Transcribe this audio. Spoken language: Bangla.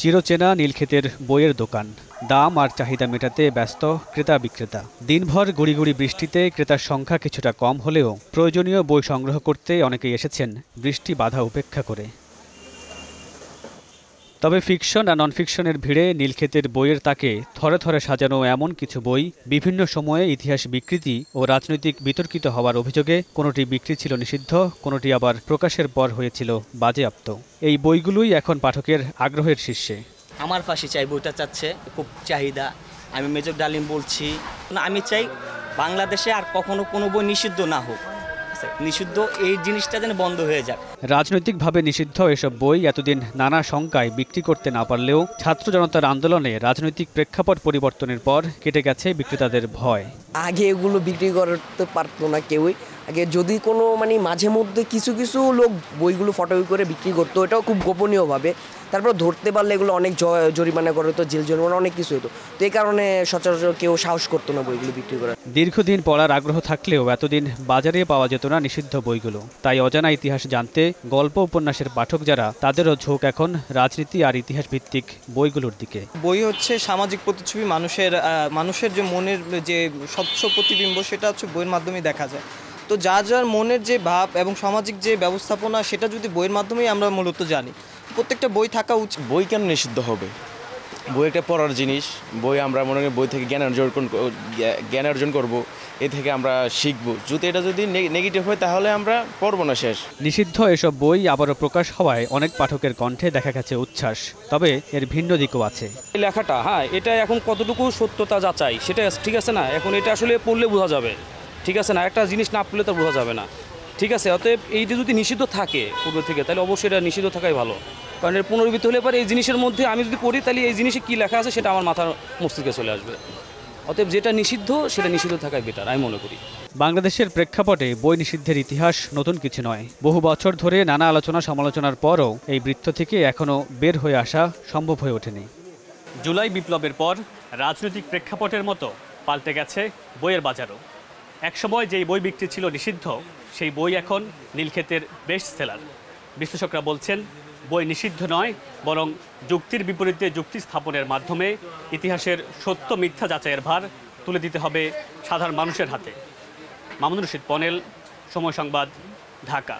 চিরচেনা নীলক্ষেতের বইয়ের দোকান দাম আর চাহিদা মেটাতে ব্যস্ত ক্রেতা বিক্রেতা দিনভর গুড়িগুড়ি বৃষ্টিতে ক্রেতার সংখ্যা কিছুটা কম হলেও প্রয়োজনীয় বই সংগ্রহ করতে অনেকেই এসেছেন বৃষ্টি বাধা উপেক্ষা করে তবে ফিকশন আর নন ফিকশনের ভিড়ে নীলক্ষেতের বইয়ের তাকে থরে থরে সাজানো এমন কিছু বই বিভিন্ন সময়ে ইতিহাস বিকৃতি ও রাজনৈতিক বিতর্কিত হওয়ার অভিযোগে কোনোটি বিক্রি ছিল নিষিদ্ধ কোনোটি আবার প্রকাশের পর হয়েছিল বাজেয়াপ্ত এই বইগুলোই এখন পাঠকের আগ্রহের শীর্ষে আমার ফাঁসি চাই বইটা চাচ্ছে খুব চাহিদা আমি মেজর ডালিম বলছি আমি চাই বাংলাদেশে আর কখনো কোনো বই নিষিদ্ধ না হোক লাগছে নিষিদ্ধ এই জিনিসটা যেন বন্ধ হয়ে যাক রাজনৈতিকভাবে নিষিদ্ধ এসব বই এতদিন নানা শঙ্কায় বিক্রি করতে না পারলেও ছাত্র জনতার আন্দোলনে রাজনৈতিক প্রেক্ষাপট পরিবর্তনের পর কেটে গেছে বিক্রেতাদের ভয় আগে এগুলো বিক্রি করতে পারতো না কেউই আগে যদি কোনো মানে মাঝে মধ্যে কিছু কিছু লোক বইগুলো ফটো করে বিক্রি করতো এটাও খুব গোপনীয়ভাবে তারপর ধরতে পারলে এগুলো অনেক জরিমানা করে হতো জেল জরিমানা অনেক কিছু হতো তো এই কারণে সচরাচর কেউ সাহস করতো না বইগুলো বিক্রি করার দীর্ঘদিন পড়ার আগ্রহ থাকলেও এতদিন বাজারে পাওয়া যেত না নিষিদ্ধ বইগুলো তাই অজানা ইতিহাস জানতে গল্প উপন্যাসের পাঠক যারা তাদেরও ঝোঁক এখন রাজনীতি আর ইতিহাস ভিত্তিক বইগুলোর দিকে বই হচ্ছে সামাজিক প্রতিচ্ছবি মানুষের মানুষের যে মনের যে স্বচ্ছ প্রতিবিম্ব সেটা হচ্ছে বইয়ের মাধ্যমে দেখা যায় তো যার যার মনের যে ভাব এবং সামাজিক যে ব্যবস্থাপনা সেটা যদি বইয়ের মাধ্যমেই আমরা মূলত জানি প্রত্যেকটা বই থাকা উচিত বই কেন নিষিদ্ধ হবে বই একটা পড়ার জিনিস বই আমরা মনে করি বই থেকে জ্ঞান অর্জন জ্ঞান অর্জন করব এ থেকে আমরা শিখব যদি এটা যদি নেগেটিভ হয় তাহলে আমরা পড়ব না শেষ নিষিদ্ধ এসব বই আবারও প্রকাশ হওয়ায় অনেক পাঠকের কণ্ঠে দেখা গেছে উচ্ছ্বাস তবে এর ভিন্ন দিকও আছে এই লেখাটা হ্যাঁ এটা এখন কতটুকু সত্যতা যাচাই সেটা ঠিক আছে না এখন এটা আসলে পড়লে বোঝা যাবে ঠিক আছে না একটা জিনিস না পড়লে তো বোঝা যাবে না ঠিক আছে অতএব এইটা যদি নিষিদ্ধ থাকে পূর্ব থেকে তাহলে অবশ্যই এটা নিষিদ্ধ থাকাই ভালো কারণ এর পুনর্বৃত্তি হলে পরে এই জিনিসের মধ্যে আমি যদি পড়ি তাহলে এই জিনিসে কী লেখা আছে সেটা আমার মাথার মস্তিষ্কে চলে আসবে অতএব যেটা নিষিদ্ধ সেটা নিষিদ্ধ থাকাই বেটার আমি মনে করি বাংলাদেশের প্রেক্ষাপটে বই নিষিদ্ধের ইতিহাস নতুন কিছু নয় বহু বছর ধরে নানা আলোচনা সমালোচনার পরও এই বৃত্ত থেকে এখনও বের হয়ে আসা সম্ভব হয়ে ওঠেনি জুলাই বিপ্লবের পর রাজনৈতিক প্রেক্ষাপটের মতো পাল্টে গেছে বইয়ের বাজারও একসময় যেই বই বিক্রি ছিল নিষিদ্ধ সেই বই এখন নীলক্ষেতের বেস্ট সেলার বিশ্লেষকরা বলছেন বই নিষিদ্ধ নয় বরং যুক্তির বিপরীতে যুক্তি স্থাপনের মাধ্যমে ইতিহাসের সত্য মিথ্যা যাচাইয়ের ভার তুলে দিতে হবে সাধারণ মানুষের হাতে মামুন রশিদ পনেল সময় সংবাদ ঢাকা